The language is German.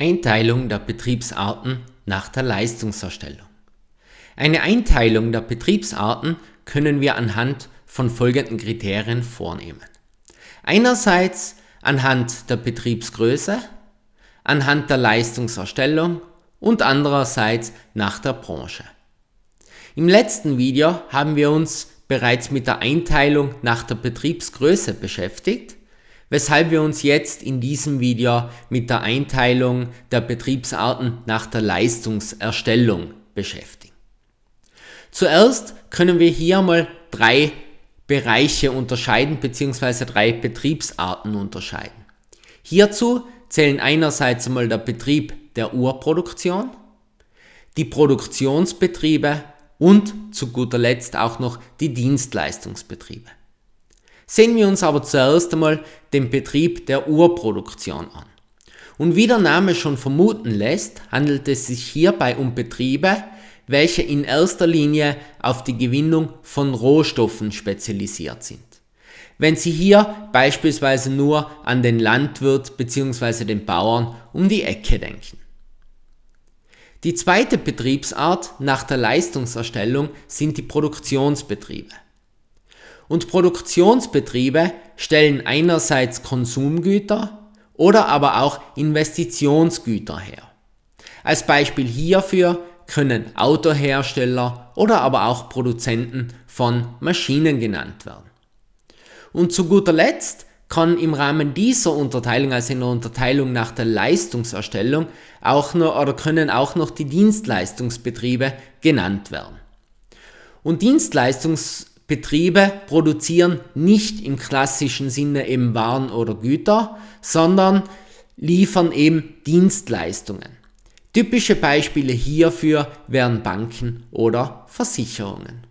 Einteilung der Betriebsarten nach der Leistungserstellung. Eine Einteilung der Betriebsarten können wir anhand von folgenden Kriterien vornehmen. Einerseits anhand der Betriebsgröße, anhand der Leistungserstellung und andererseits nach der Branche. Im letzten Video haben wir uns bereits mit der Einteilung nach der Betriebsgröße beschäftigt weshalb wir uns jetzt in diesem Video mit der Einteilung der Betriebsarten nach der Leistungserstellung beschäftigen. Zuerst können wir hier mal drei Bereiche unterscheiden bzw. drei Betriebsarten unterscheiden. Hierzu zählen einerseits einmal der Betrieb der Urproduktion, die Produktionsbetriebe und zu guter Letzt auch noch die Dienstleistungsbetriebe. Sehen wir uns aber zuerst einmal den Betrieb der Urproduktion an. Und wie der Name schon vermuten lässt, handelt es sich hierbei um Betriebe, welche in erster Linie auf die Gewinnung von Rohstoffen spezialisiert sind. Wenn Sie hier beispielsweise nur an den Landwirt bzw. den Bauern um die Ecke denken. Die zweite Betriebsart nach der Leistungserstellung sind die Produktionsbetriebe und Produktionsbetriebe stellen einerseits Konsumgüter oder aber auch Investitionsgüter her. Als Beispiel hierfür können Autohersteller oder aber auch Produzenten von Maschinen genannt werden. Und zu guter Letzt kann im Rahmen dieser Unterteilung, also in der Unterteilung nach der Leistungserstellung, auch nur oder können auch noch die Dienstleistungsbetriebe genannt werden. Und Dienstleistungs Betriebe produzieren nicht im klassischen Sinne eben Waren oder Güter, sondern liefern eben Dienstleistungen. Typische Beispiele hierfür wären Banken oder Versicherungen.